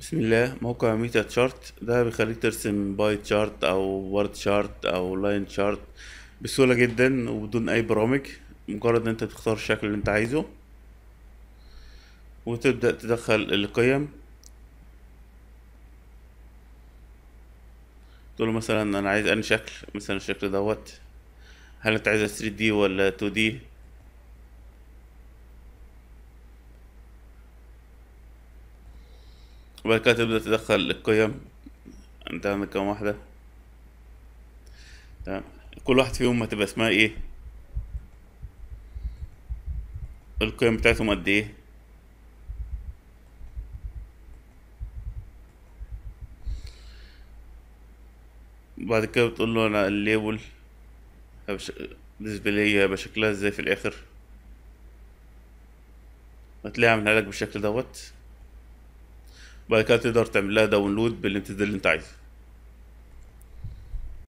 بسم الله موقع ميتا تشارت ده بيخليك ترسم باي تشارت او وارد تشارت او لاين تشارت بسهولة جدا وبدون اي برامج مجرد ان انت تختار الشكل اللي انت عايزه وتبدأ تدخل القيم تقول مثلا انا عايز انهي شكل مثلا الشكل دوت هل انت عايز 3D ولا 2D وبعد كده تبدأ تدخل القيم انت عندك كام واحدة تمام كل واحد فيهم هتبقى اسمها ايه القيم بتاعتهم قد ايه بعد كده بتقول له انا الليبل ديسبلاي هيبقى شكلها ازاي في الاخر هتلاقيها عاملها لك بالشكل دوت بعد كده تقدر تعمل لها داونلود بالامتداد اللي انت عايزه